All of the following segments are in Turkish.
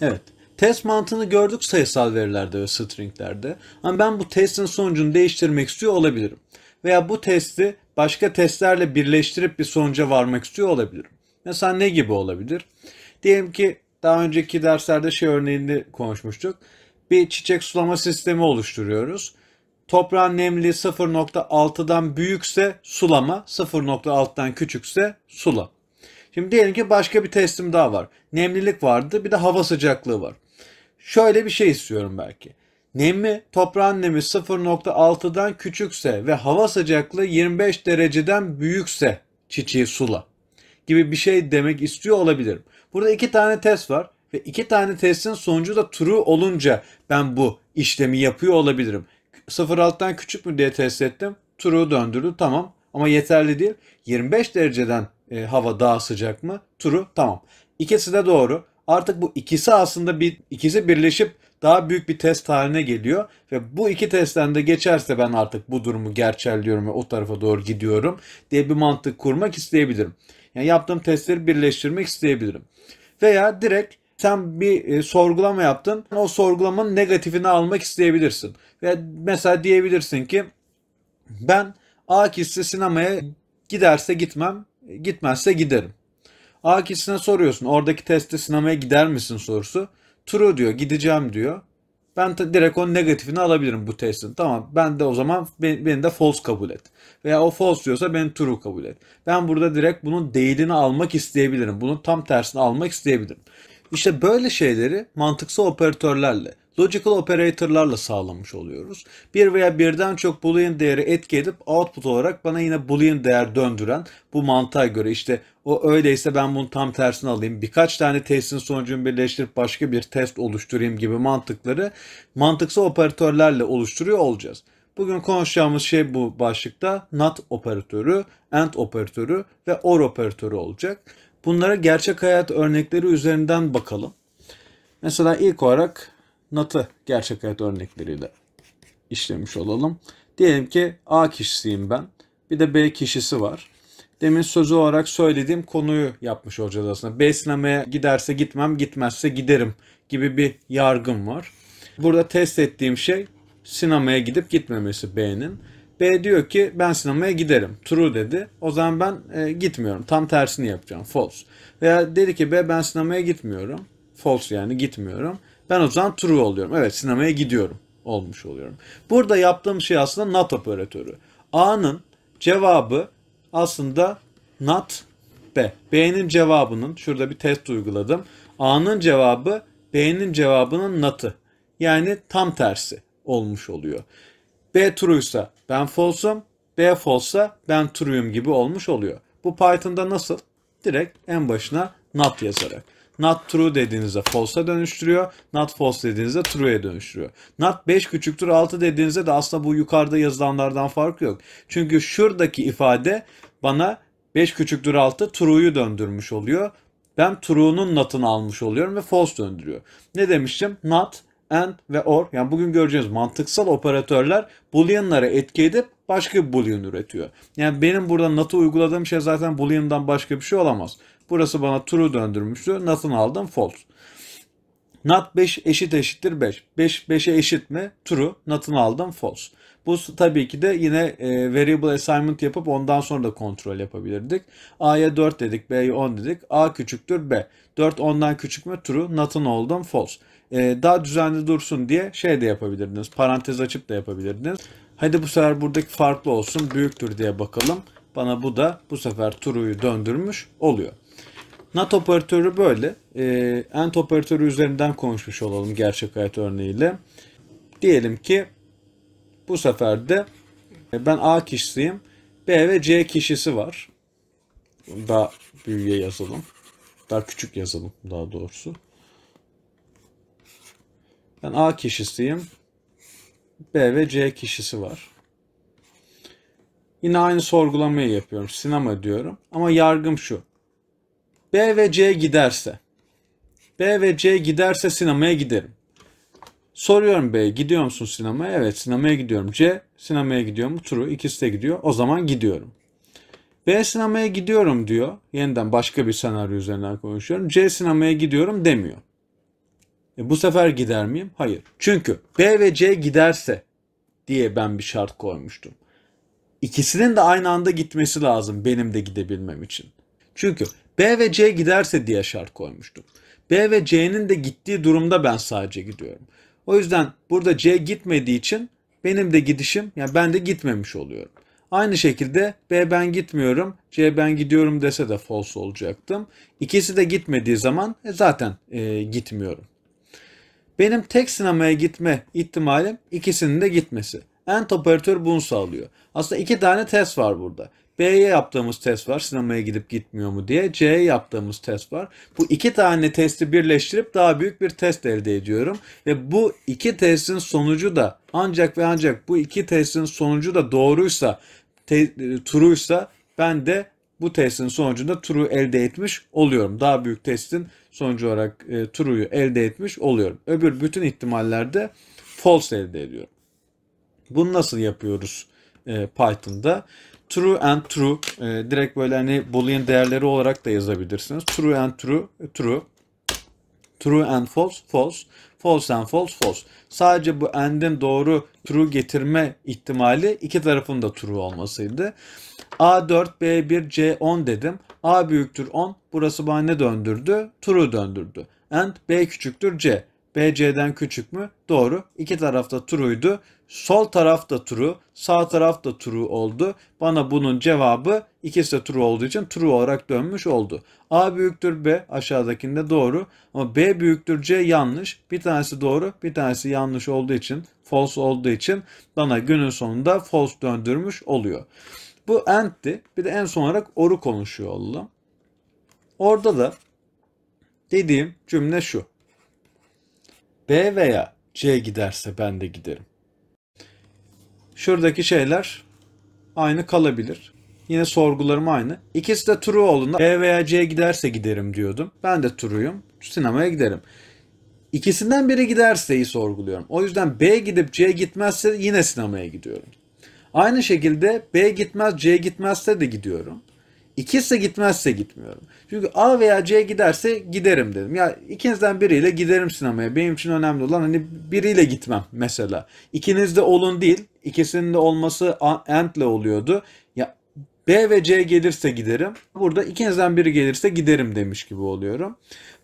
Evet. Test mantığını gördük sayısal verilerde ve stringlerde. Ama ben bu testin sonucunu değiştirmek istiyor olabilirim. Veya bu testi başka testlerle birleştirip bir sonuca varmak istiyor olabilirim. Mesela ne gibi olabilir? Diyelim ki daha önceki derslerde şey örneğini konuşmuştuk. Bir çiçek sulama sistemi oluşturuyoruz. Toprağın nemliliği 0.6'dan büyükse sulama, 0.6'dan küçükse sula. Şimdi diyelim ki başka bir testim daha var. Nemlilik vardı bir de hava sıcaklığı var. Şöyle bir şey istiyorum belki. Nemi toprağın nemi 0.6'dan küçükse ve hava sıcaklığı 25 dereceden büyükse çiçeği sula gibi bir şey demek istiyor olabilirim. Burada iki tane test var ve iki tane testin sonucu da true olunca ben bu işlemi yapıyor olabilirim. 0.6'dan küçük mü diye test ettim. True döndürdü tamam ama yeterli değil. 25 dereceden e, hava daha sıcak mı? Turu tamam. İkisi de doğru. Artık bu ikisi aslında bir ikisi birleşip daha büyük bir test haline geliyor ve bu iki testten de geçerse ben artık bu durumu gerçelliyorum ve o tarafa doğru gidiyorum diye bir mantık kurmak isteyebilirim. Yani yaptığım testleri birleştirmek isteyebilirim. Veya direkt sen bir e, sorgulama yaptın. O sorgulamanın negatifini almak isteyebilirsin. Ve mesela diyebilirsin ki ben A kişisi sinemaya giderse gitmem Gitmezse giderim. Akis'ine soruyorsun oradaki teste sinemaya gider misin sorusu. True diyor gideceğim diyor. Ben direkt onun negatifini alabilirim bu testin. Tamam ben de o zaman beni, beni de false kabul et. Veya o false diyorsa beni true kabul et. Ben burada direkt bunun değilini almak isteyebilirim. Bunun tam tersini almak isteyebilirim. İşte böyle şeyleri mantıksal operatörlerle, logical operatorlarla sağlamış oluyoruz. Bir veya birden çok boolean değeri etki edip output olarak bana yine boolean değer döndüren bu mantığa göre işte o öyleyse ben bunu tam tersine alayım. Birkaç tane testin sonucunu birleştirip başka bir test oluşturayım gibi mantıkları mantıksal operatörlerle oluşturuyor olacağız. Bugün konuşacağımız şey bu başlıkta not operatörü, and operatörü ve or operatörü olacak. Bunlara gerçek hayat örnekleri üzerinden bakalım. Mesela ilk olarak NAT'ı gerçek hayat örnekleriyle işlemiş olalım. Diyelim ki A kişisiyim ben. Bir de B kişisi var. Demin sözü olarak söylediğim konuyu yapmış olacağız aslında. B sinemaya giderse gitmem, gitmezse giderim gibi bir yargım var. Burada test ettiğim şey sinemaya gidip gitmemesi B'nin. B diyor ki ben sinemaya giderim. True dedi. O zaman ben e, gitmiyorum. Tam tersini yapacağım. False. Veya dedi ki B ben sinemaya gitmiyorum. False yani gitmiyorum. Ben o zaman true oluyorum. Evet sinemaya gidiyorum olmuş oluyorum. Burada yaptığım şey aslında not operatörü. A'nın cevabı aslında not B. B'nin cevabının şurada bir test uyguladım. A'nın cevabı B'nin cevabının not'ı. Yani tam tersi olmuş oluyor. B true'ysa ben false'um, B false'sa ben true'yum gibi olmuş oluyor. Bu Python'da nasıl? Direkt en başına not yazarak. Not true dediğinizde false'a dönüştürüyor. Not false dediğinizde true'ye dönüştürüyor. Not 5 küçüktür 6 dediğinizde de aslında bu yukarıda yazılanlardan farkı yok. Çünkü şuradaki ifade bana 5 küçüktür 6 true'yu döndürmüş oluyor. Ben true'nun not'ını almış oluyorum ve false döndürüyor. Ne demiştim? Not and ve or yani bugün göreceğiz mantıksal operatörler booleanlara etki edip başka bir boolean üretiyor. Yani benim burada NAT'ı uyguladığım şey zaten boolean'dan başka bir şey olamaz. Burası bana true döndürmüştü. NAT'ını aldım false. Nat 5 eşit eşittir 5. 5 5'e eşit mi? True. Natını aldım false. Bu tabii ki de yine e, variable assignment yapıp ondan sonra da kontrol yapabilirdik. A'ya 4 dedik, B'ye 10 dedik. A küçüktür B. 4 10'dan küçük mü? True. Not'ın oldum. False. E, daha düzenli dursun diye şey de yapabilirdiniz. Parantez açıp da yapabilirdiniz. Hadi bu sefer buradaki farklı olsun. Büyüktür diye bakalım. Bana bu da bu sefer true'yu döndürmüş oluyor. Not operatörü böyle. E, AND operatörü üzerinden konuşmuş olalım gerçek hayat örneğiyle. Diyelim ki bu sefer de e, ben A kişisiyim. B ve C kişisi var. Daha büyüye yazalım. Daha küçük yazalım daha doğrusu. Ben A kişisiyim. B ve C kişisi var. Yine aynı sorgulamayı yapıyorum. Sinema diyorum. Ama yargım şu. B ve C giderse. B ve C giderse sinemaya giderim. Soruyorum B gidiyor musun sinemaya? Evet sinemaya gidiyorum. C sinemaya gidiyor mu? True ikisi de gidiyor. O zaman gidiyorum. B sinemaya gidiyorum diyor. Yeniden başka bir senaryo üzerinden konuşuyorum. C sinemaya gidiyorum demiyor. E bu sefer gider miyim? Hayır. Çünkü B ve C giderse diye ben bir şart koymuştum. İkisinin de aynı anda gitmesi lazım benim de gidebilmem için. Çünkü B ve C giderse diye şart koymuştum. B ve C'nin de gittiği durumda ben sadece gidiyorum. O yüzden burada C gitmediği için benim de gidişim yani ben de gitmemiş oluyorum. Aynı şekilde B ben gitmiyorum, C ben gidiyorum dese de false olacaktım. İkisi de gitmediği zaman e, zaten e, gitmiyorum. Benim tek sinemaya gitme ihtimalim ikisinin de gitmesi. End operatör bunu sağlıyor. Aslında iki tane test var burada. B'ye yaptığımız test var sinemaya gidip gitmiyor mu diye. C'ye yaptığımız test var. Bu iki tane testi birleştirip daha büyük bir test elde ediyorum. Ve bu iki testin sonucu da ancak ve ancak bu iki testin sonucu da doğruysa, te, turuysa ben de bu testin sonucunda turu elde etmiş oluyorum. Daha büyük testin sonucu olarak e, true'yu elde etmiş oluyorum. Öbür bütün ihtimallerde false elde ediyorum. Bunu nasıl yapıyoruz e, Python'da? True and true. E, direkt böyle hani boolean değerleri olarak da yazabilirsiniz. True and true, e, true. True and false, false. False and false, false. Sadece bu and'in doğru true getirme ihtimali iki tarafın da true olmasıydı. A4, B1, C10 dedim. A büyüktür 10. Burası bana ne döndürdü? True döndürdü. And B küçüktür C. BC'den küçük mü? Doğru. İki tarafta turuydu. Sol tarafta turu, sağ tarafta turu oldu. Bana bunun cevabı ikisi de turu olduğu için turu olarak dönmüş oldu. A büyüktür B aşağıdakinde doğru ama B büyüktür C yanlış. Bir tanesi doğru, bir tanesi yanlış olduğu için, false olduğu için bana günün sonunda false döndürmüş oluyor. Bu and'ti. Bir de en son olarak or'u konuşuyor olalım. Orada da dediğim cümle şu. B veya C giderse ben de giderim. Şuradaki şeyler aynı kalabilir. Yine sorgularım aynı. İkisi de true olduğunda B veya C giderse giderim diyordum. Ben de true'yum. Sinemaya giderim. İkisinden biri giderse'yi sorguluyorum. O yüzden B gidip C gitmezse yine sinemaya gidiyorum. Aynı şekilde B gitmez C gitmezse de gidiyorum. İkisi gitmezse gitmiyorum. Çünkü A veya C giderse giderim dedim. Ya ikinizden biriyle giderim sinemaya. Benim için önemli olan hani biriyle gitmem mesela. İkiniz de olun değil. İkisinin de olması Ant'le oluyordu. Ya B ve C gelirse giderim. Burada ikinizden biri gelirse giderim demiş gibi oluyorum.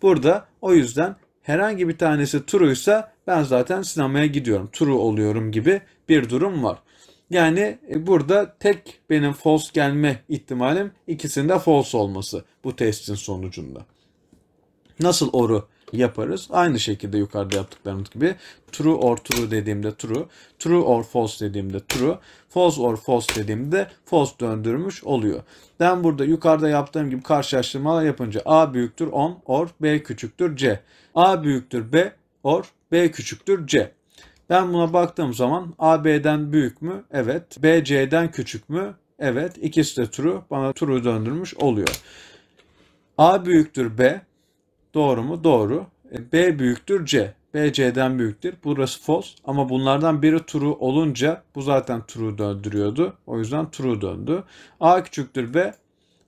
Burada o yüzden herhangi bir tanesi true'ysa ben zaten sinemaya gidiyorum. True oluyorum gibi bir durum var. Yani e, burada tek benim false gelme ihtimalim ikisinde false olması bu testin sonucunda. Nasıl oru yaparız? Aynı şekilde yukarıda yaptıklarımız gibi true or true dediğimde true, true or false dediğimde true, false or false dediğimde false döndürmüş oluyor. Ben burada yukarıda yaptığım gibi karşılaştırmalar yapınca A büyüktür 10 or B küçüktür C. A büyüktür B or B küçüktür C. Ben buna baktığım zaman AB'den büyük mü? Evet. BC'den küçük mü? Evet. İkisi de true. Bana true'u döndürmüş oluyor. A büyüktür B. Doğru mu? Doğru. E, B büyüktür C. BC'den büyüktür. Burası false ama bunlardan biri true olunca bu zaten true döndürüyordu. O yüzden true döndü. A küçüktür B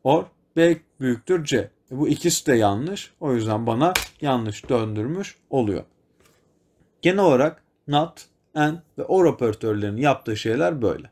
or B büyüktür C. E, bu ikisi de yanlış. O yüzden bana yanlış döndürmüş oluyor. Genel olarak Not, AND ve OR operatörlerinin yaptığı şeyler böyle.